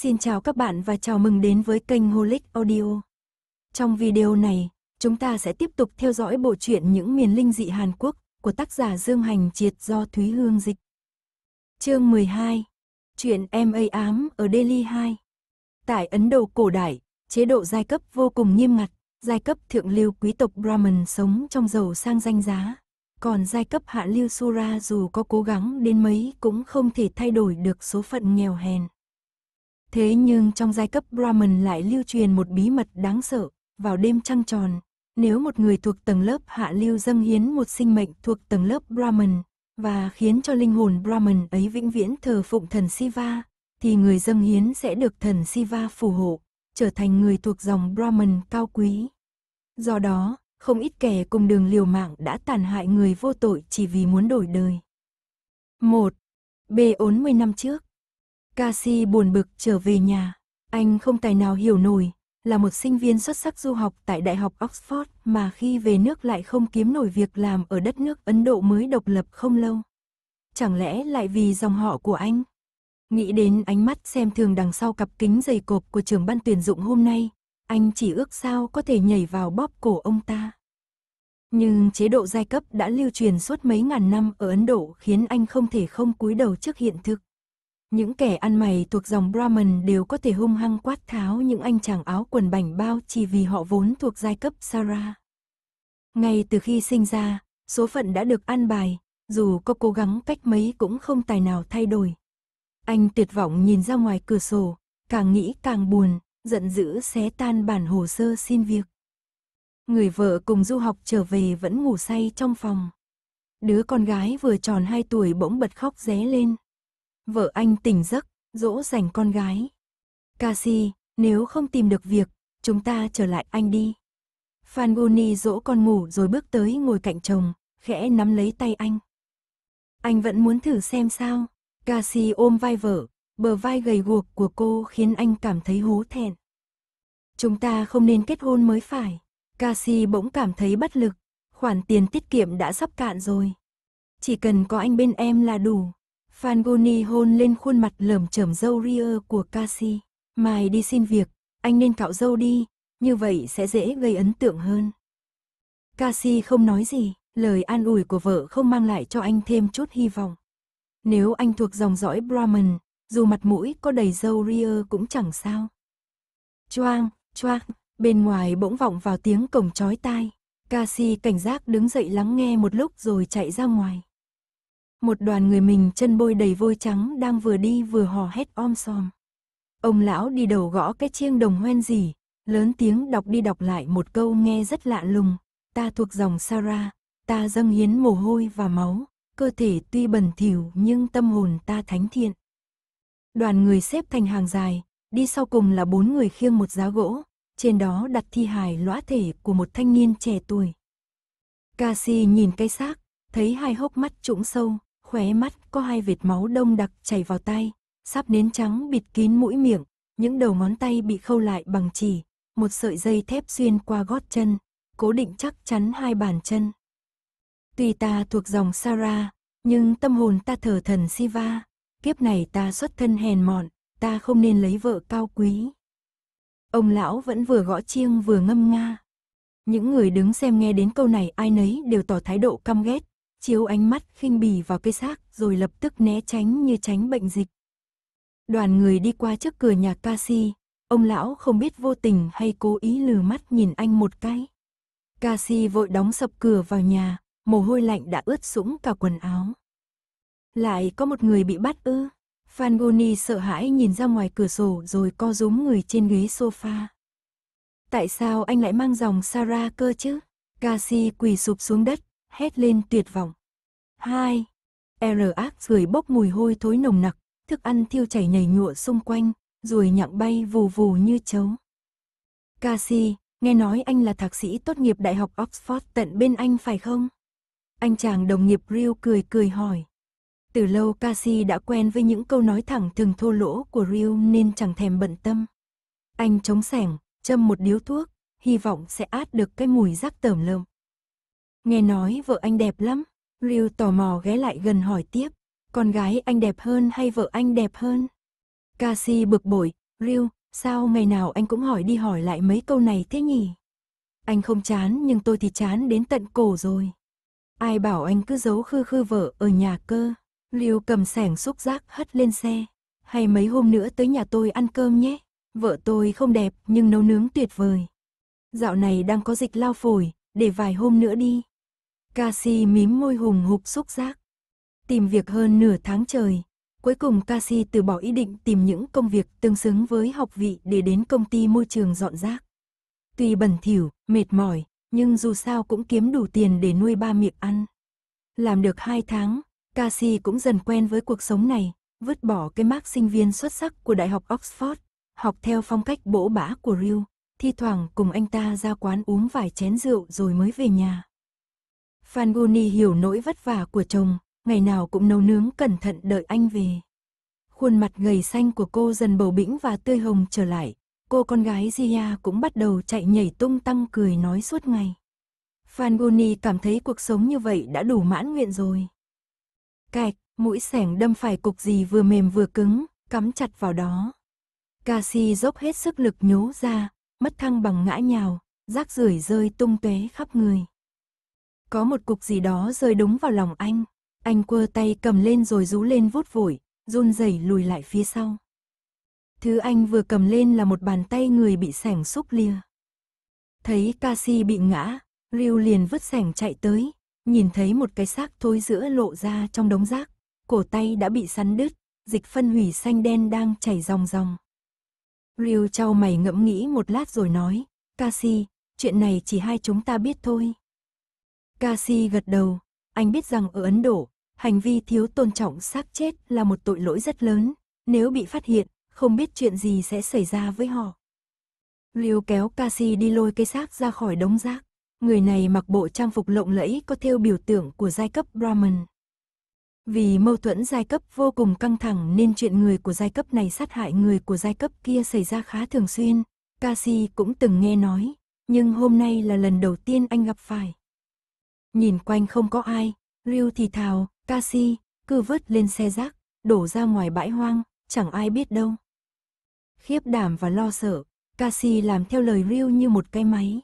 Xin chào các bạn và chào mừng đến với kênh Holic Audio. Trong video này, chúng ta sẽ tiếp tục theo dõi bộ truyện Những miền linh dị Hàn Quốc của tác giả Dương Hành Triệt do Thúy Hương dịch. Chương 12. Chuyện em ấy ám ở Delhi 2. Tại Ấn Độ cổ đại, chế độ giai cấp vô cùng nghiêm ngặt, giai cấp thượng lưu quý tộc Brahmin sống trong giàu sang danh giá, còn giai cấp hạ lưu Sura dù có cố gắng đến mấy cũng không thể thay đổi được số phận nghèo hèn. Thế nhưng trong giai cấp Brahman lại lưu truyền một bí mật đáng sợ, vào đêm trăng tròn, nếu một người thuộc tầng lớp hạ lưu dâng hiến một sinh mệnh thuộc tầng lớp Brahman, và khiến cho linh hồn Brahman ấy vĩnh viễn thờ phụng thần Shiva, thì người dâng hiến sẽ được thần Shiva phù hộ, trở thành người thuộc dòng Brahman cao quý. Do đó, không ít kẻ cùng đường liều mạng đã tàn hại người vô tội chỉ vì muốn đổi đời. 1. B40 năm trước Kasi buồn bực trở về nhà. Anh không tài nào hiểu nổi, là một sinh viên xuất sắc du học tại Đại học Oxford mà khi về nước lại không kiếm nổi việc làm ở đất nước Ấn Độ mới độc lập không lâu. Chẳng lẽ lại vì dòng họ của anh? Nghĩ đến ánh mắt xem thường đằng sau cặp kính dày cộp của trường ban tuyển dụng hôm nay, anh chỉ ước sao có thể nhảy vào bóp cổ ông ta. Nhưng chế độ giai cấp đã lưu truyền suốt mấy ngàn năm ở Ấn Độ khiến anh không thể không cúi đầu trước hiện thực. Những kẻ ăn mày thuộc dòng brahmin đều có thể hung hăng quát tháo những anh chàng áo quần bảnh bao chỉ vì họ vốn thuộc giai cấp Sara. Ngay từ khi sinh ra, số phận đã được an bài, dù có cố gắng cách mấy cũng không tài nào thay đổi. Anh tuyệt vọng nhìn ra ngoài cửa sổ, càng nghĩ càng buồn, giận dữ xé tan bản hồ sơ xin việc. Người vợ cùng du học trở về vẫn ngủ say trong phòng. Đứa con gái vừa tròn 2 tuổi bỗng bật khóc ré lên. Vợ anh tỉnh giấc, dỗ dành con gái. Cassie, nếu không tìm được việc, chúng ta trở lại anh đi. Fangoni dỗ con ngủ rồi bước tới ngồi cạnh chồng, khẽ nắm lấy tay anh. Anh vẫn muốn thử xem sao. Cassie ôm vai vợ, bờ vai gầy guộc của cô khiến anh cảm thấy hú thẹn. Chúng ta không nên kết hôn mới phải. Cassie bỗng cảm thấy bất lực, khoản tiền tiết kiệm đã sắp cạn rồi. Chỉ cần có anh bên em là đủ. Fangoni hôn lên khuôn mặt lởm chởm dâu ria của Cassie. Mai đi xin việc, anh nên cạo dâu đi, như vậy sẽ dễ gây ấn tượng hơn. Cassie không nói gì, lời an ủi của vợ không mang lại cho anh thêm chút hy vọng. Nếu anh thuộc dòng dõi Brahman, dù mặt mũi có đầy dâu ria cũng chẳng sao. Choang, choang, bên ngoài bỗng vọng vào tiếng cổng chói tai. Cassie cảnh giác đứng dậy lắng nghe một lúc rồi chạy ra ngoài một đoàn người mình chân bôi đầy vôi trắng đang vừa đi vừa hò hét om sòm. Ông lão đi đầu gõ cái chiêng đồng hoen gì, lớn tiếng đọc đi đọc lại một câu nghe rất lạ lùng. Ta thuộc dòng Sarah, ta dâng hiến mồ hôi và máu, cơ thể tuy bẩn thỉu nhưng tâm hồn ta thánh thiện. Đoàn người xếp thành hàng dài, đi sau cùng là bốn người khiêng một giá gỗ, trên đó đặt thi hài lõa thể của một thanh niên trẻ tuổi. Cassie nhìn cái xác, thấy hai hốc mắt trũng sâu, khóe mắt có hai vệt máu đông đặc chảy vào tay, sắp nến trắng bịt kín mũi miệng, những đầu ngón tay bị khâu lại bằng chỉ, một sợi dây thép xuyên qua gót chân, cố định chắc chắn hai bàn chân. Tuy ta thuộc dòng Sara, nhưng tâm hồn ta thờ thần Siva, kiếp này ta xuất thân hèn mọn, ta không nên lấy vợ cao quý. Ông lão vẫn vừa gõ chiêng vừa ngâm nga. Những người đứng xem nghe đến câu này ai nấy đều tỏ thái độ căm ghét, chiếu ánh mắt khinh bỉ vào cây xác rồi lập tức né tránh như tránh bệnh dịch. Đoàn người đi qua trước cửa nhà ca si, ông lão không biết vô tình hay cố ý lừa mắt nhìn anh một cái. Ca si vội đóng sập cửa vào nhà, mồ hôi lạnh đã ướt sũng cả quần áo. Lại có một người bị bắt ư. Fangoni sợ hãi nhìn ra ngoài cửa sổ rồi co rúm người trên ghế sofa. Tại sao anh lại mang dòng Sarah cơ chứ? Cassie quỳ sụp xuống đất, hét lên tuyệt vọng. 2. R ác bốc mùi hôi thối nồng nặc, thức ăn thiêu chảy nhảy nhụa xung quanh, rồi nhặng bay vù vù như chấu. Cassie, nghe nói anh là thạc sĩ tốt nghiệp Đại học Oxford tận bên anh phải không? Anh chàng đồng nghiệp Real cười cười hỏi. Từ lâu Cassie đã quen với những câu nói thẳng thừng thô lỗ của Real nên chẳng thèm bận tâm. Anh chống sẻng, châm một điếu thuốc, hy vọng sẽ át được cái mùi rác tởm lợm. Nghe nói vợ anh đẹp lắm, Ryu tò mò ghé lại gần hỏi tiếp, con gái anh đẹp hơn hay vợ anh đẹp hơn? Kasi bực bội, Ryu, sao ngày nào anh cũng hỏi đi hỏi lại mấy câu này thế nhỉ? Anh không chán nhưng tôi thì chán đến tận cổ rồi. Ai bảo anh cứ giấu khư khư vợ ở nhà cơ. Liêu cầm sẻng xúc giác hất lên xe. Hay mấy hôm nữa tới nhà tôi ăn cơm nhé. Vợ tôi không đẹp nhưng nấu nướng tuyệt vời. Dạo này đang có dịch lao phổi, để vài hôm nữa đi. Cassie mím môi hùng hục xúc giác. Tìm việc hơn nửa tháng trời, cuối cùng Cassie từ bỏ ý định tìm những công việc tương xứng với học vị để đến công ty môi trường dọn rác. Tuy bẩn thỉu, mệt mỏi, nhưng dù sao cũng kiếm đủ tiền để nuôi ba miệng ăn. Làm được hai tháng, Cassie cũng dần quen với cuộc sống này, vứt bỏ cái mác sinh viên xuất sắc của Đại học Oxford, học theo phong cách bỗ bã của Ryu, thi thoảng cùng anh ta ra quán uống vài chén rượu rồi mới về nhà. Phan Fangoni hiểu nỗi vất vả của chồng, ngày nào cũng nấu nướng cẩn thận đợi anh về. Khuôn mặt gầy xanh của cô dần bầu bĩnh và tươi hồng trở lại, cô con gái Zia cũng bắt đầu chạy nhảy tung tăng cười nói suốt ngày. Phan Fangoni cảm thấy cuộc sống như vậy đã đủ mãn nguyện rồi. Cạch, mũi sẻng đâm phải cục gì vừa mềm vừa cứng, cắm chặt vào đó. Cassie dốc hết sức lực nhố ra, mất thăng bằng ngã nhào, rác rưởi rơi tung tóe khắp người. Có một cục gì đó rơi đúng vào lòng anh. Anh quơ tay cầm lên rồi rú lên vút vội, run rẩy lùi lại phía sau. Thứ anh vừa cầm lên là một bàn tay người bị sẻng xúc lia. Thấy Cassie bị ngã, Ryu liền vứt sẻng chạy tới, nhìn thấy một cái xác thối giữa lộ ra trong đống rác, cổ tay đã bị sắn đứt, dịch phân hủy xanh đen đang chảy ròng ròng. Ryu trao mày ngẫm nghĩ một lát rồi nói, Cassie, chuyện này chỉ hai chúng ta biết thôi. Kasi gật đầu, anh biết rằng ở Ấn Độ, hành vi thiếu tôn trọng xác chết là một tội lỗi rất lớn, nếu bị phát hiện, không biết chuyện gì sẽ xảy ra với họ. Liêu kéo Kasi đi lôi cây xác ra khỏi đống rác. Người này mặc bộ trang phục lộng lẫy có theo biểu tượng của giai cấp Brahman. Vì mâu thuẫn giai cấp vô cùng căng thẳng nên chuyện người của giai cấp này sát hại người của giai cấp kia xảy ra khá thường xuyên. Kasi cũng từng nghe nói, nhưng hôm nay là lần đầu tiên anh gặp phải nhìn quanh không có ai, Ryu thì thào, Kasi, cứ vớt lên xe rác, đổ ra ngoài bãi hoang, chẳng ai biết đâu. Khiếp đảm và lo sợ, Kasi làm theo lời Ryu như một cái máy.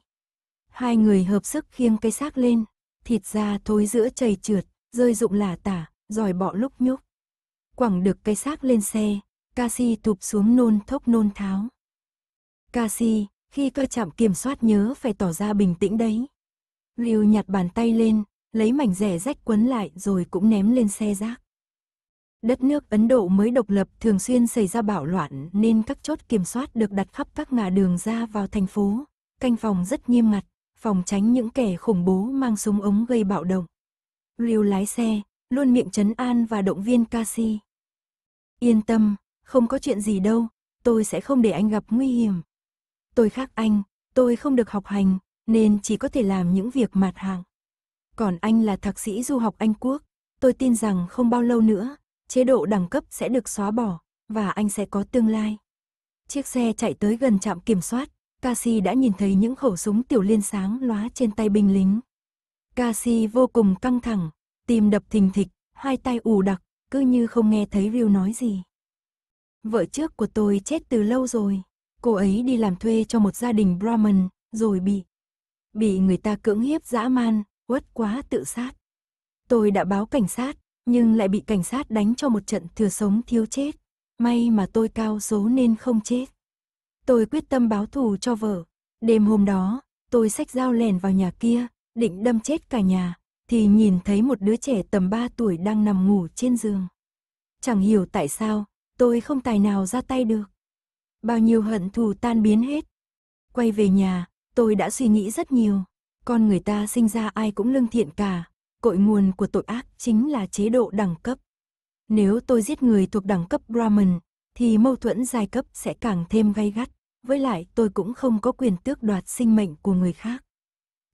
Hai người hợp sức khiêng cây xác lên, thịt da thối giữa chảy trượt, rơi rụng lả tả, giỏi bọ lúc nhúc. Quẳng được cây xác lên xe, Kasi tụp xuống nôn thốc nôn tháo. Kasi, khi cơ chạm kiểm soát nhớ phải tỏ ra bình tĩnh đấy. Lưu nhặt bàn tay lên, lấy mảnh rẻ rách quấn lại rồi cũng ném lên xe rác. Đất nước Ấn Độ mới độc lập thường xuyên xảy ra bạo loạn nên các chốt kiểm soát được đặt khắp các ngã đường ra vào thành phố, canh phòng rất nghiêm ngặt, phòng tránh những kẻ khủng bố mang súng ống gây bạo động. Lưu lái xe, luôn miệng trấn an và động viên Kasi. Yên tâm, không có chuyện gì đâu, tôi sẽ không để anh gặp nguy hiểm. Tôi khác anh, tôi không được học hành, nên chỉ có thể làm những việc mặt hàng. Còn anh là thạc sĩ du học Anh Quốc, tôi tin rằng không bao lâu nữa, chế độ đẳng cấp sẽ được xóa bỏ, và anh sẽ có tương lai. Chiếc xe chạy tới gần trạm kiểm soát, Cassie đã nhìn thấy những khẩu súng tiểu liên sáng lóa trên tay binh lính. Cassie vô cùng căng thẳng, tim đập thình thịch, hai tay ù đặc, cứ như không nghe thấy Ryu nói gì. Vợ trước của tôi chết từ lâu rồi, cô ấy đi làm thuê cho một gia đình Brahman, rồi bị bị người ta cưỡng hiếp dã man, uất quá tự sát. Tôi đã báo cảnh sát, nhưng lại bị cảnh sát đánh cho một trận thừa sống thiếu chết. May mà tôi cao số nên không chết. Tôi quyết tâm báo thù cho vợ. Đêm hôm đó, tôi xách dao lèn vào nhà kia, định đâm chết cả nhà, thì nhìn thấy một đứa trẻ tầm 3 tuổi đang nằm ngủ trên giường. Chẳng hiểu tại sao, tôi không tài nào ra tay được. Bao nhiêu hận thù tan biến hết. Quay về nhà, Tôi đã suy nghĩ rất nhiều. Con người ta sinh ra ai cũng lương thiện cả. Cội nguồn của tội ác chính là chế độ đẳng cấp. Nếu tôi giết người thuộc đẳng cấp brahmin, thì mâu thuẫn giai cấp sẽ càng thêm gay gắt. Với lại tôi cũng không có quyền tước đoạt sinh mệnh của người khác.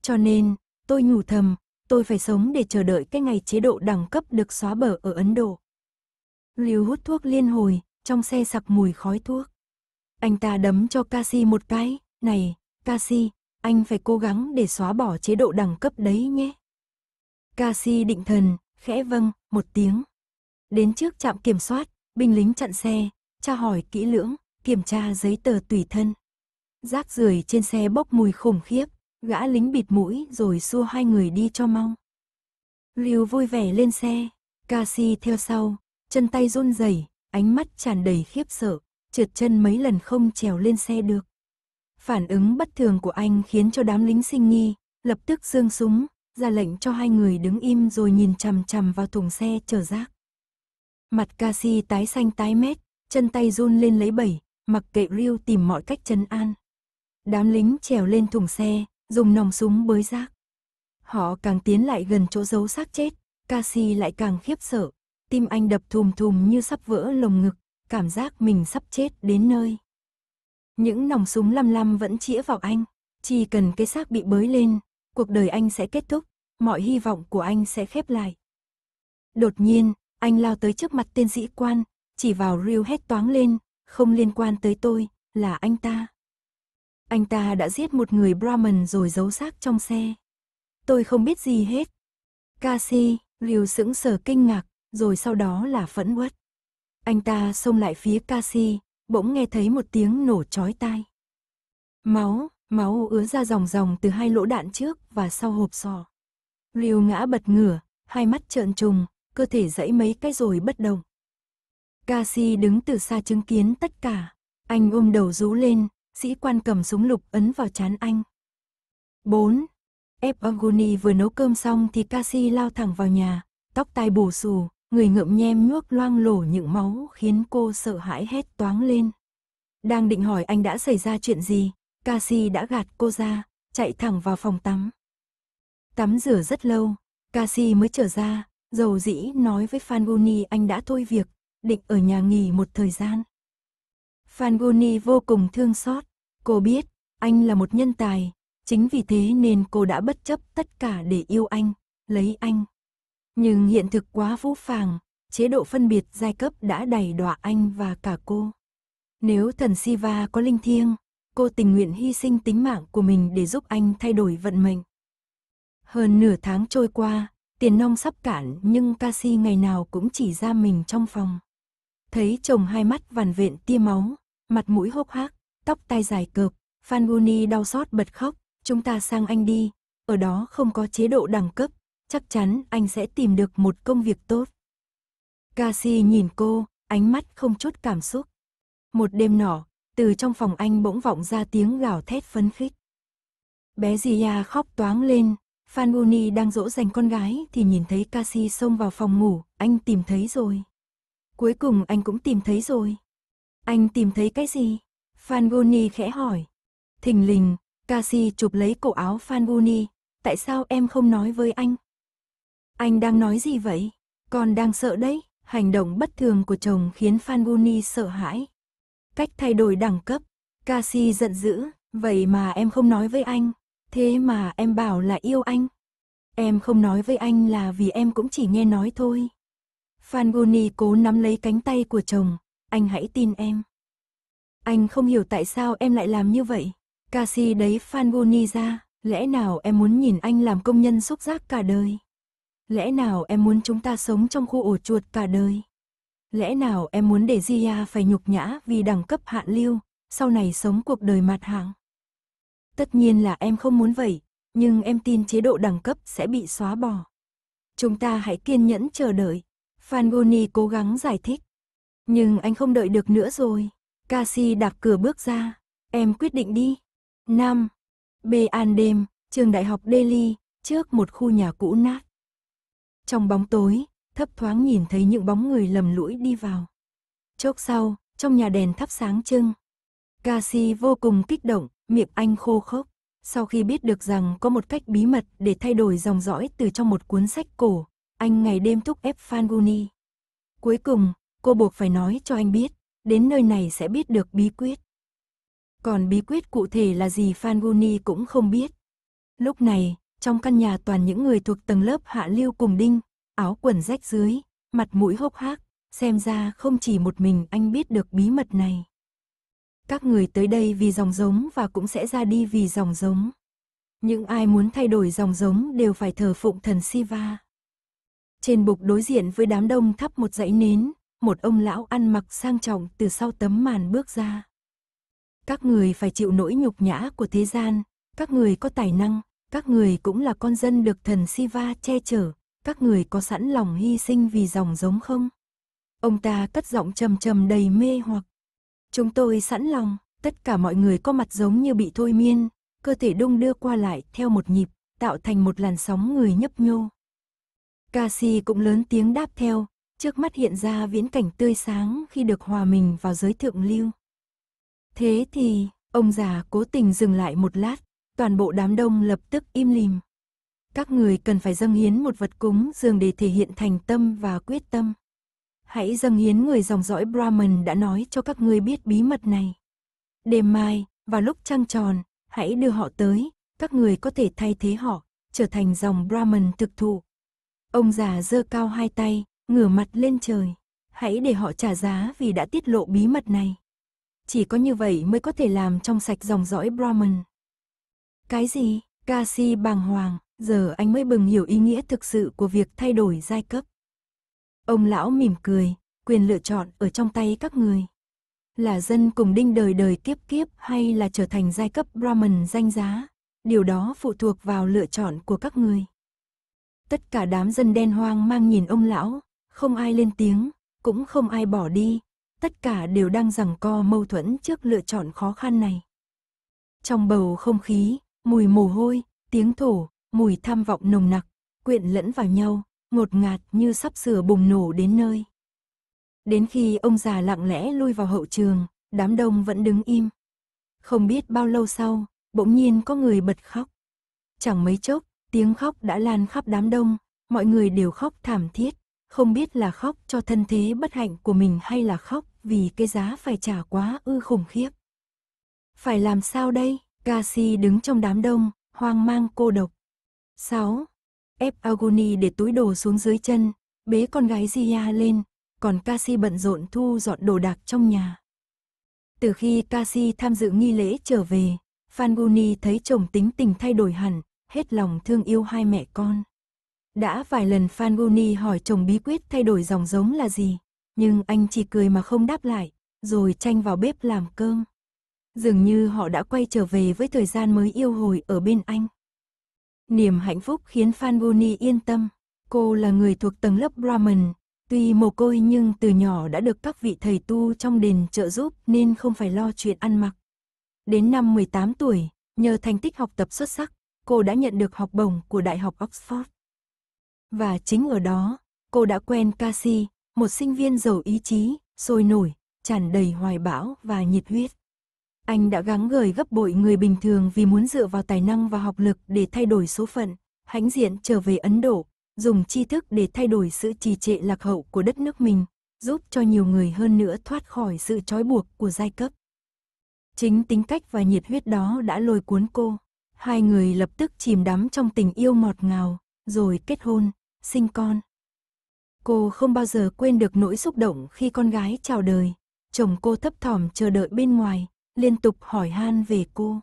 Cho nên, tôi nhủ thầm, tôi phải sống để chờ đợi cái ngày chế độ đẳng cấp được xóa bở ở Ấn Độ. Liều hút thuốc liên hồi, trong xe sặc mùi khói thuốc. Anh ta đấm cho Kasi một cái, này, Cassie, anh phải cố gắng để xóa bỏ chế độ đẳng cấp đấy nhé. Cassie định thần, khẽ vâng, một tiếng. Đến trước trạm kiểm soát, binh lính chặn xe, tra hỏi kỹ lưỡng, kiểm tra giấy tờ tùy thân. Rác rưởi trên xe bốc mùi khủng khiếp, gã lính bịt mũi rồi xua hai người đi cho mau. Lưu vui vẻ lên xe, Cassie theo sau, chân tay run rẩy, ánh mắt tràn đầy khiếp sợ, trượt chân mấy lần không trèo lên xe được. Phản ứng bất thường của anh khiến cho đám lính sinh nghi, lập tức dương súng, ra lệnh cho hai người đứng im rồi nhìn chằm chằm vào thùng xe chở rác. Mặt Cassie tái xanh tái mét, chân tay run lên lấy bẩy, mặc kệ Rio tìm mọi cách chân an. Đám lính trèo lên thùng xe, dùng nòng súng bới rác. Họ càng tiến lại gần chỗ giấu xác chết, Cassie lại càng khiếp sợ, tim anh đập thùm thùm như sắp vỡ lồng ngực, cảm giác mình sắp chết đến nơi. Những nòng súng lăm lăm vẫn chĩa vào anh. Chỉ cần cái xác bị bới lên, cuộc đời anh sẽ kết thúc, mọi hy vọng của anh sẽ khép lại. Đột nhiên, anh lao tới trước mặt tên sĩ quan, chỉ vào Ryu hét toáng lên, không liên quan tới tôi, là anh ta. Anh ta đã giết một người Brahman rồi giấu xác trong xe. Tôi không biết gì hết. Cassie, Ryu sững sờ kinh ngạc, rồi sau đó là phẫn uất. Anh ta xông lại phía Cassie, bỗng nghe thấy một tiếng nổ chói tai. Máu, máu ứa ra dòng dòng từ hai lỗ đạn trước và sau hộp sọ. Liêu ngã bật ngửa, hai mắt trợn trùng, cơ thể dãy mấy cái rồi bất động. Cassie đứng từ xa chứng kiến tất cả. Anh ôm đầu rú lên, sĩ quan cầm súng lục ấn vào chán anh. 4. Ép Agoni vừa nấu cơm xong thì Cassie lao thẳng vào nhà, tóc tai bù xù, người ngượm nhem nhuốc loang lổ những máu khiến cô sợ hãi hết toáng lên. Đang định hỏi anh đã xảy ra chuyện gì, Cassie đã gạt cô ra, chạy thẳng vào phòng tắm. Tắm rửa rất lâu, Cassie mới trở ra, dầu dĩ nói với Fangoni anh đã thôi việc, định ở nhà nghỉ một thời gian. Fangoni vô cùng thương xót, cô biết, anh là một nhân tài, chính vì thế nên cô đã bất chấp tất cả để yêu anh, lấy anh. Nhưng hiện thực quá vũ phàng, chế độ phân biệt giai cấp đã đầy đọa anh và cả cô. Nếu thần Siva có linh thiêng, cô tình nguyện hy sinh tính mạng của mình để giúp anh thay đổi vận mệnh. Hơn nửa tháng trôi qua, tiền nong sắp cạn nhưng Kasi ngày nào cũng chỉ ra mình trong phòng. Thấy chồng hai mắt vằn vện tia máu, mặt mũi hốc hác, tóc tai dài cợp, Phan Guni đau xót bật khóc, chúng ta sang anh đi, ở đó không có chế độ đẳng cấp, chắc chắn anh sẽ tìm được một công việc tốt. Cassie nhìn cô, ánh mắt không chút cảm xúc. Một đêm nọ, từ trong phòng anh bỗng vọng ra tiếng gào thét phấn khích. Bé Zia khóc toáng lên, Phan Uni đang dỗ dành con gái thì nhìn thấy Cassie xông vào phòng ngủ, anh tìm thấy rồi. Cuối cùng anh cũng tìm thấy rồi. Anh tìm thấy cái gì? Fangoni khẽ hỏi. Thình lình, Cassie chụp lấy cổ áo Fangoni, tại sao em không nói với anh? Anh đang nói gì vậy? Con đang sợ đấy. Hành động bất thường của chồng khiến Fanguni sợ hãi. Cách thay đổi đẳng cấp. Cassie giận dữ. Vậy mà em không nói với anh. Thế mà em bảo là yêu anh. Em không nói với anh là vì em cũng chỉ nghe nói thôi. Fangoni cố nắm lấy cánh tay của chồng. Anh hãy tin em. Anh không hiểu tại sao em lại làm như vậy. Cassie đấy Fangoni ra. Lẽ nào em muốn nhìn anh làm công nhân xúc giác cả đời? Lẽ nào em muốn chúng ta sống trong khu ổ chuột cả đời? Lẽ nào em muốn để Gia phải nhục nhã vì đẳng cấp hạn lưu, sau này sống cuộc đời mặt hàng? Tất nhiên là em không muốn vậy, nhưng em tin chế độ đẳng cấp sẽ bị xóa bỏ. Chúng ta hãy kiên nhẫn chờ đợi. Fangoni cố gắng giải thích. Nhưng anh không đợi được nữa rồi. Cassie đạp cửa bước ra. Em quyết định đi. Năm. B. An đêm, trường đại học Delhi, trước một khu nhà cũ nát. Trong bóng tối, thấp thoáng nhìn thấy những bóng người lầm lũi đi vào. Chốc sau, trong nhà đèn thắp sáng trưng. Cassie vô cùng kích động, miệng anh khô khốc. Sau khi biết được rằng có một cách bí mật để thay đổi dòng dõi từ trong một cuốn sách cổ, anh ngày đêm thúc ép Fanguni. Cuối cùng, cô buộc phải nói cho anh biết, đến nơi này sẽ biết được bí quyết. Còn bí quyết cụ thể là gì Fanguni cũng không biết. Lúc này, trong căn nhà toàn những người thuộc tầng lớp hạ lưu cùng đinh, áo quần rách dưới, mặt mũi hốc hác, xem ra không chỉ một mình anh biết được bí mật này. Các người tới đây vì dòng giống và cũng sẽ ra đi vì dòng giống. Những ai muốn thay đổi dòng giống đều phải thờ phụng thần Siva. Trên bục đối diện với đám đông thắp một dãy nến, một ông lão ăn mặc sang trọng từ sau tấm màn bước ra. Các người phải chịu nỗi nhục nhã của thế gian, các người có tài năng, các người cũng là con dân được thần Siva che chở, các người có sẵn lòng hy sinh vì dòng giống không? Ông ta cất giọng trầm trầm đầy mê hoặc. Chúng tôi sẵn lòng, tất cả mọi người có mặt giống như bị thôi miên, cơ thể đung đưa qua lại theo một nhịp, tạo thành một làn sóng người nhấp nhô. Kasi cũng lớn tiếng đáp theo, trước mắt hiện ra viễn cảnh tươi sáng khi được hòa mình vào giới thượng lưu. Thế thì, ông già cố tình dừng lại một lát, toàn bộ đám đông lập tức im lìm. Các người cần phải dâng hiến một vật cúng dường để thể hiện thành tâm và quyết tâm. Hãy dâng hiến người dòng dõi Brahman đã nói cho các người biết bí mật này. Đêm mai, vào lúc trăng tròn, hãy đưa họ tới, các người có thể thay thế họ, trở thành dòng Brahman thực thụ. Ông già giơ cao hai tay, ngửa mặt lên trời. Hãy để họ trả giá vì đã tiết lộ bí mật này. Chỉ có như vậy mới có thể làm trong sạch dòng dõi Brahman. Cái gì? Kasi bàng hoàng, giờ anh mới bừng hiểu ý nghĩa thực sự của việc thay đổi giai cấp. Ông lão mỉm cười, quyền lựa chọn ở trong tay các người. Là dân cùng đinh đời đời kiếp kiếp hay là trở thành giai cấp Brahman danh giá, điều đó phụ thuộc vào lựa chọn của các người. Tất cả đám dân đen hoang mang nhìn ông lão, không ai lên tiếng, cũng không ai bỏ đi, tất cả đều đang giằng co mâu thuẫn trước lựa chọn khó khăn này. Trong bầu không khí, mùi mồ hôi, tiếng thổ, mùi tham vọng nồng nặc, quyện lẫn vào nhau, ngột ngạt như sắp sửa bùng nổ đến nơi. Đến khi ông già lặng lẽ lui vào hậu trường, đám đông vẫn đứng im. Không biết bao lâu sau, bỗng nhiên có người bật khóc. Chẳng mấy chốc, tiếng khóc đã lan khắp đám đông, mọi người đều khóc thảm thiết, không biết là khóc cho thân thế bất hạnh của mình hay là khóc vì cái giá phải trả quá ư khủng khiếp. Phải làm sao đây? Gacy đứng trong đám đông, hoang mang cô độc. 6. Ép Agony để túi đồ xuống dưới chân, bế con gái Zia lên, còn Cassie bận rộn thu dọn đồ đạc trong nhà. Từ khi Cassie tham dự nghi lễ trở về, Fanguni thấy chồng tính tình thay đổi hẳn, hết lòng thương yêu hai mẹ con. Đã vài lần Fanguni hỏi chồng bí quyết thay đổi dòng giống là gì, nhưng anh chỉ cười mà không đáp lại, rồi tranh vào bếp làm cơm. Dường như họ đã quay trở về với thời gian mới yêu hồi ở bên anh. Niềm hạnh phúc khiến Fangoni yên tâm. Cô là người thuộc tầng lớp brahmin tuy mồ côi nhưng từ nhỏ đã được các vị thầy tu trong đền trợ giúp nên không phải lo chuyện ăn mặc. Đến năm 18 tuổi, nhờ thành tích học tập xuất sắc, cô đã nhận được học bổng của Đại học Oxford. Và chính ở đó, cô đã quen Cassie, một sinh viên giàu ý chí, sôi nổi, tràn đầy hoài bão và nhiệt huyết. Anh đã gắng gời gấp bội người bình thường vì muốn dựa vào tài năng và học lực để thay đổi số phận, hãnh diện trở về Ấn Độ, dùng tri thức để thay đổi sự trì trệ lạc hậu của đất nước mình, giúp cho nhiều người hơn nữa thoát khỏi sự trói buộc của giai cấp. Chính tính cách và nhiệt huyết đó đã lôi cuốn cô. Hai người lập tức chìm đắm trong tình yêu mọt ngào, rồi kết hôn, sinh con. Cô không bao giờ quên được nỗi xúc động khi con gái chào đời. Chồng cô thấp thỏm chờ đợi bên ngoài, liên tục hỏi han về cô.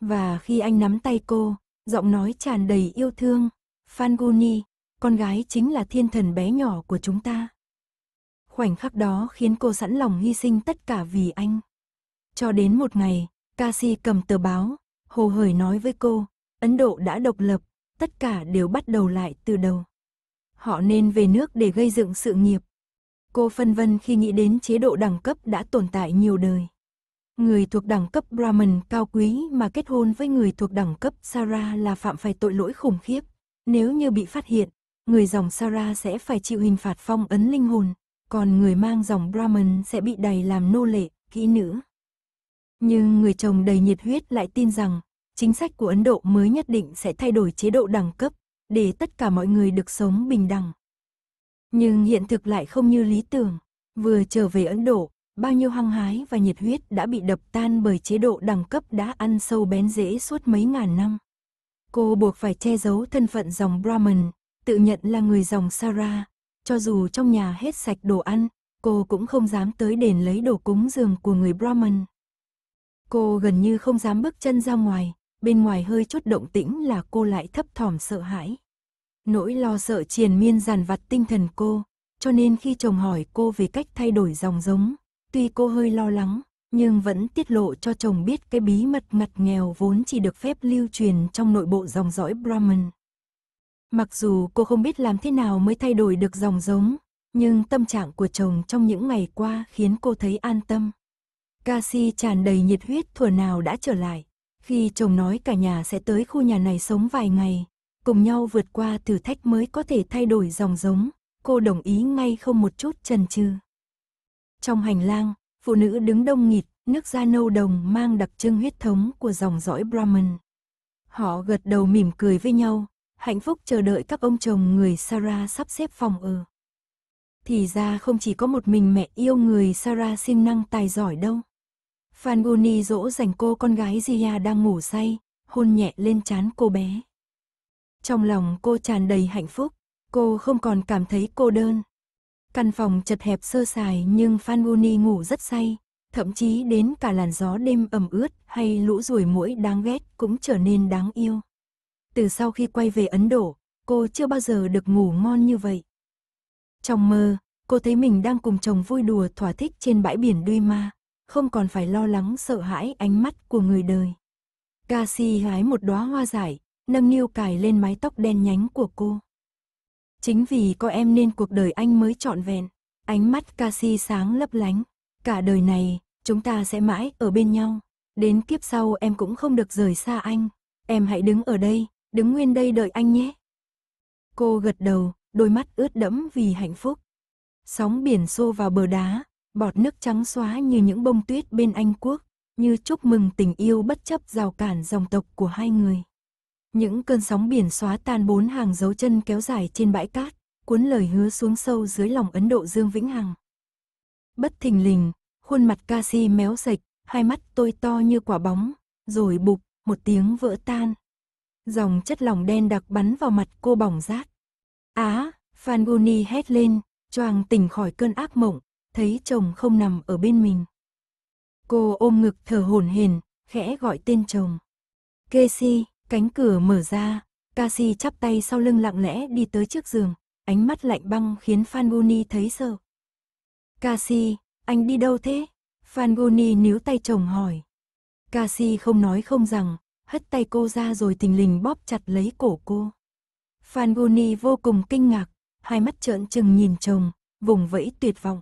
Và khi anh nắm tay cô, giọng nói tràn đầy yêu thương, Fanguni, con gái chính là thiên thần bé nhỏ của chúng ta. Khoảnh khắc đó khiến cô sẵn lòng hy sinh tất cả vì anh. Cho đến một ngày, Kasi cầm tờ báo, hồ hởi nói với cô, Ấn Độ đã độc lập, tất cả đều bắt đầu lại từ đầu. Họ nên về nước để gây dựng sự nghiệp. Cô phân vân khi nghĩ đến chế độ đẳng cấp đã tồn tại nhiều đời. Người thuộc đẳng cấp Brahmin cao quý mà kết hôn với người thuộc đẳng cấp Sara là phạm phải tội lỗi khủng khiếp. Nếu như bị phát hiện, người dòng Sara sẽ phải chịu hình phạt phong ấn linh hồn, còn người mang dòng Brahmin sẽ bị đầy làm nô lệ, kỹ nữ. Nhưng người chồng đầy nhiệt huyết lại tin rằng, chính sách của Ấn Độ mới nhất định sẽ thay đổi chế độ đẳng cấp, để tất cả mọi người được sống bình đẳng. Nhưng hiện thực lại không như lý tưởng. Vừa trở về Ấn Độ, bao nhiêu hăng hái và nhiệt huyết đã bị đập tan bởi chế độ đẳng cấp đã ăn sâu bén rễ suốt mấy ngàn năm. Cô buộc phải che giấu thân phận dòng Brahman, tự nhận là người dòng Sara, cho dù trong nhà hết sạch đồ ăn, cô cũng không dám tới đền lấy đồ cúng dường của người Brahman. Cô gần như không dám bước chân ra ngoài, bên ngoài hơi chút động tĩnh là cô lại thấp thỏm sợ hãi. Nỗi lo sợ triền miên dàn vặt tinh thần cô, cho nên khi chồng hỏi cô về cách thay đổi dòng giống, Tuy cô hơi lo lắng, nhưng vẫn tiết lộ cho chồng biết cái bí mật ngặt nghèo vốn chỉ được phép lưu truyền trong nội bộ dòng dõi Brahman. Mặc dù cô không biết làm thế nào mới thay đổi được dòng giống, nhưng tâm trạng của chồng trong những ngày qua khiến cô thấy an tâm. Kasi tràn đầy nhiệt huyết thuở nào đã trở lại. Khi chồng nói cả nhà sẽ tới khu nhà này sống vài ngày, cùng nhau vượt qua thử thách mới có thể thay đổi dòng giống, cô đồng ý ngay không một chút chần chừ. Trong hành lang, phụ nữ đứng đông nghịt, nước da nâu đồng mang đặc trưng huyết thống của dòng dõi brahmin Họ gật đầu mỉm cười với nhau, hạnh phúc chờ đợi các ông chồng người Sarah sắp xếp phòng ở. Thì ra không chỉ có một mình mẹ yêu người Sarah siêng năng tài giỏi đâu. Fangoni dỗ dành cô con gái Zia đang ngủ say, hôn nhẹ lên trán cô bé. Trong lòng cô tràn đầy hạnh phúc, cô không còn cảm thấy cô đơn, Căn phòng chật hẹp sơ sài nhưng Fanboni ngủ rất say, thậm chí đến cả làn gió đêm ẩm ướt hay lũ ruồi muỗi đáng ghét cũng trở nên đáng yêu. Từ sau khi quay về Ấn Độ, cô chưa bao giờ được ngủ ngon như vậy. Trong mơ, cô thấy mình đang cùng chồng vui đùa thỏa thích trên bãi biển Duy Ma, không còn phải lo lắng sợ hãi ánh mắt của người đời. Gasi hái một đóa hoa giải, nâng niu cài lên mái tóc đen nhánh của cô. Chính vì có em nên cuộc đời anh mới trọn vẹn. Ánh mắt Cassie sáng lấp lánh. Cả đời này, chúng ta sẽ mãi ở bên nhau. Đến kiếp sau em cũng không được rời xa anh. Em hãy đứng ở đây, đứng nguyên đây đợi anh nhé. Cô gật đầu, đôi mắt ướt đẫm vì hạnh phúc. Sóng biển xô vào bờ đá, bọt nước trắng xóa như những bông tuyết bên Anh quốc, như chúc mừng tình yêu bất chấp rào cản dòng tộc của hai người. Những cơn sóng biển xóa tan bốn hàng dấu chân kéo dài trên bãi cát, cuốn lời hứa xuống sâu dưới lòng Ấn Độ Dương Vĩnh Hằng. Bất thình lình, khuôn mặt ca si méo sạch, hai mắt tôi to như quả bóng, rồi bụp, một tiếng vỡ tan. Dòng chất lỏng đen đặc bắn vào mặt cô bỏng rát. Á, à, Fanguni hét lên, choàng tỉnh khỏi cơn ác mộng, thấy chồng không nằm ở bên mình. Cô ôm ngực thở hổn hển, khẽ gọi tên chồng. Casey. Cánh cửa mở ra, Cassie chắp tay sau lưng lặng lẽ đi tới trước giường, ánh mắt lạnh băng khiến Fangoni thấy sợ. Cassie, anh đi đâu thế? Fangoni níu tay chồng hỏi. Cassie không nói không rằng, hất tay cô ra rồi tình lình bóp chặt lấy cổ cô. Fangoni vô cùng kinh ngạc, hai mắt trợn trừng nhìn chồng, vùng vẫy tuyệt vọng.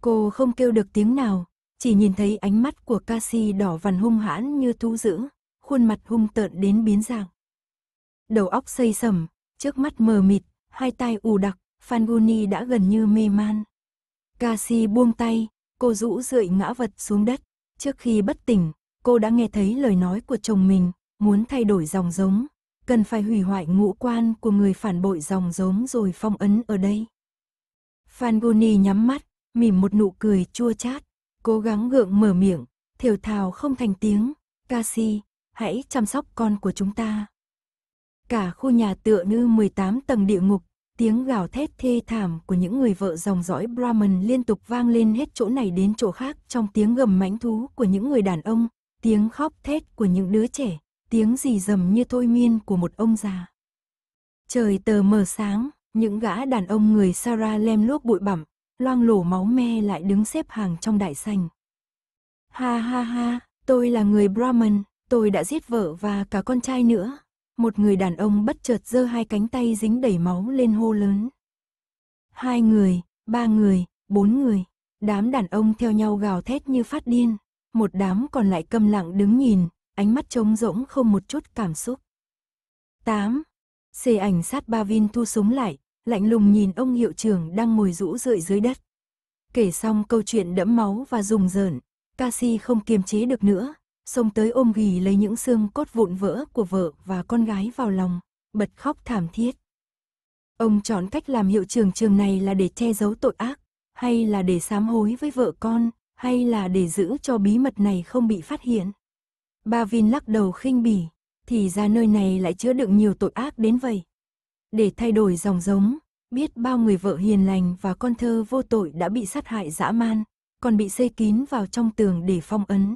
Cô không kêu được tiếng nào, chỉ nhìn thấy ánh mắt của Cassie đỏ vằn hung hãn như thú dữ, khuôn mặt hung tợn đến biến dạng. Đầu óc xây sầm, trước mắt mờ mịt, hai tay ù đặc, Fanguni đã gần như mê man. Kasi buông tay, cô rũ rượi ngã vật xuống đất. Trước khi bất tỉnh, cô đã nghe thấy lời nói của chồng mình, muốn thay đổi dòng giống, cần phải hủy hoại ngũ quan của người phản bội dòng giống rồi phong ấn ở đây. Fangoni nhắm mắt, mỉm một nụ cười chua chát, cố gắng gượng mở miệng, thiểu thào không thành tiếng. Kasi, hãy chăm sóc con của chúng ta. Cả khu nhà tựa như 18 tầng địa ngục, tiếng gào thét thê thảm của những người vợ dòng dõi Brahman liên tục vang lên hết chỗ này đến chỗ khác trong tiếng gầm mãnh thú của những người đàn ông, tiếng khóc thét của những đứa trẻ, tiếng gì dầm như thôi miên của một ông già. Trời tờ mờ sáng, những gã đàn ông người sarah lem luốc bụi bặm, loang lổ máu me lại đứng xếp hàng trong đại sành. Ha ha ha, tôi là người Brahman, Tôi đã giết vợ và cả con trai nữa. Một người đàn ông bất chợt giơ hai cánh tay dính đầy máu lên hô lớn. Hai người, ba người, bốn người. Đám đàn ông theo nhau gào thét như phát điên. Một đám còn lại câm lặng đứng nhìn, ánh mắt trống rỗng không một chút cảm xúc. 8. Xê ảnh sát ba Vin thu súng lại, lạnh lùng nhìn ông hiệu trưởng đang ngồi rũ rượi dưới đất. Kể xong câu chuyện đẫm máu và rùng rợn, Cassie không kiềm chế được nữa, xông tới ôm ghì lấy những xương cốt vụn vỡ của vợ và con gái vào lòng, bật khóc thảm thiết. Ông chọn cách làm hiệu trưởng trường này là để che giấu tội ác, hay là để sám hối với vợ con, hay là để giữ cho bí mật này không bị phát hiện. Ba Vin lắc đầu khinh bỉ, thì ra nơi này lại chứa đựng nhiều tội ác đến vậy. Để thay đổi dòng giống, biết bao người vợ hiền lành và con thơ vô tội đã bị sát hại dã man, còn bị xây kín vào trong tường để phong ấn.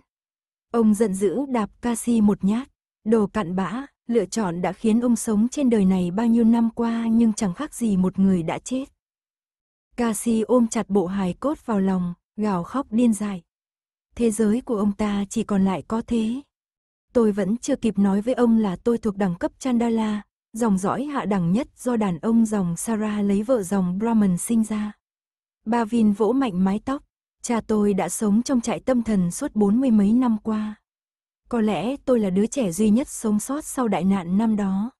Ông giận dữ đạp Kasi một nhát, đồ cặn bã, lựa chọn đã khiến ông sống trên đời này bao nhiêu năm qua nhưng chẳng khác gì một người đã chết. Kasi ôm chặt bộ hài cốt vào lòng, gào khóc điên dại. Thế giới của ông ta chỉ còn lại có thế. Tôi vẫn chưa kịp nói với ông là tôi thuộc đẳng cấp Chandala, dòng dõi hạ đẳng nhất do đàn ông dòng Sarah lấy vợ dòng Brahman sinh ra. Bavin vỗ mạnh mái tóc, Cha tôi đã sống trong trại tâm thần suốt bốn mươi mấy năm qua. Có lẽ tôi là đứa trẻ duy nhất sống sót sau đại nạn năm đó.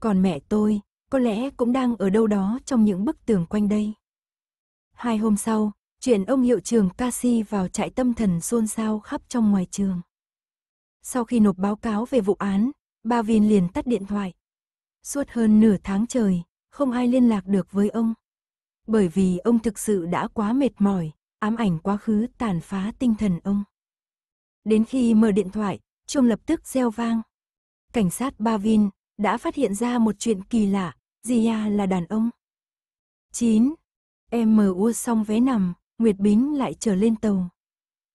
Còn mẹ tôi, có lẽ cũng đang ở đâu đó trong những bức tường quanh đây. Hai hôm sau, chuyện ông hiệu trường Cassie vào trại tâm thần xôn xao khắp trong ngoài trường. Sau khi nộp báo cáo về vụ án, bà Vin liền tắt điện thoại. Suốt hơn nửa tháng trời, không ai liên lạc được với ông. Bởi vì ông thực sự đã quá mệt mỏi, ám ảnh quá khứ tàn phá tinh thần ông. Đến khi mở điện thoại, chuông lập tức reo vang. Cảnh sát Bavin đã phát hiện ra một chuyện kỳ lạ, Zia là đàn ông. 9. Em mở ua xong vé nằm, Nguyệt Bính lại trở lên tàu.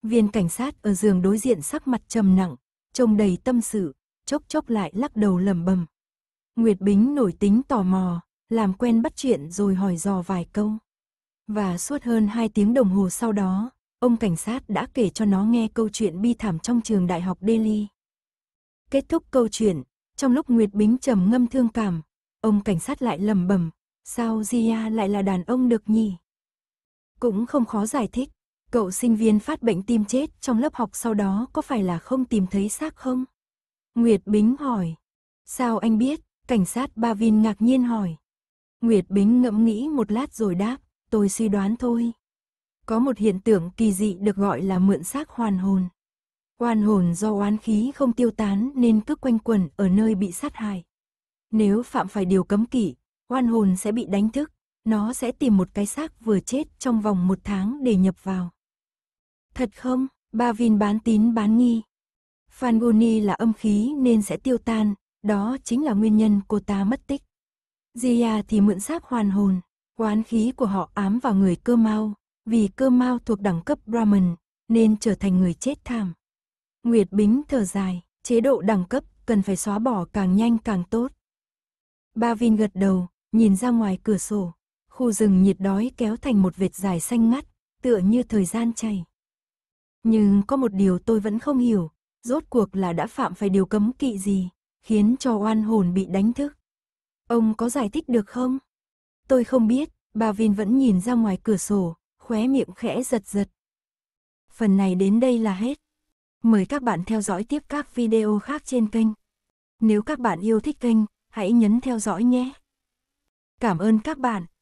Viên cảnh sát ở giường đối diện sắc mặt trầm nặng, trông đầy tâm sự, chốc chốc lại lắc đầu lầm bầm. Nguyệt Bính nổi tính tò mò, làm quen bắt chuyện rồi hỏi dò vài câu. Và suốt hơn 2 tiếng đồng hồ sau đó, ông cảnh sát đã kể cho nó nghe câu chuyện bi thảm trong trường đại học Delhi. Kết thúc câu chuyện, trong lúc Nguyệt Bính trầm ngâm thương cảm, ông cảnh sát lại lầm bầm, sao Zia lại là đàn ông được nhỉ? Cũng không khó giải thích, cậu sinh viên phát bệnh tim chết trong lớp học sau đó có phải là không tìm thấy xác không? Nguyệt Bính hỏi. Sao anh biết? Cảnh sát Ba Vin ngạc nhiên hỏi. Nguyệt Bính ngẫm nghĩ một lát rồi đáp tôi suy đoán thôi. Có một hiện tượng kỳ dị được gọi là mượn xác hoàn hồn. hoàn hồn do oán khí không tiêu tán nên cứ quanh quẩn ở nơi bị sát hại. Nếu phạm phải điều cấm kỵ, hoàn hồn sẽ bị đánh thức, nó sẽ tìm một cái xác vừa chết trong vòng một tháng để nhập vào. Thật không, ba vin bán tín bán nghi. Fangoni là âm khí nên sẽ tiêu tan, đó chính là nguyên nhân cô ta mất tích. Gia thì mượn xác hoàn hồn. Quán khí của họ ám vào người cơ mau, vì cơ mau thuộc đẳng cấp Brahmin nên trở thành người chết thảm. Nguyệt Bính thở dài, chế độ đẳng cấp cần phải xóa bỏ càng nhanh càng tốt. Ba Vin gật đầu, nhìn ra ngoài cửa sổ. Khu rừng nhiệt đói kéo thành một vệt dài xanh ngắt, tựa như thời gian chảy. Nhưng có một điều tôi vẫn không hiểu, rốt cuộc là đã phạm phải điều cấm kỵ gì, khiến cho oan hồn bị đánh thức. Ông có giải thích được không? Tôi không biết, bà Vin vẫn nhìn ra ngoài cửa sổ, khóe miệng khẽ giật giật. Phần này đến đây là hết. Mời các bạn theo dõi tiếp các video khác trên kênh. Nếu các bạn yêu thích kênh, hãy nhấn theo dõi nhé. Cảm ơn các bạn.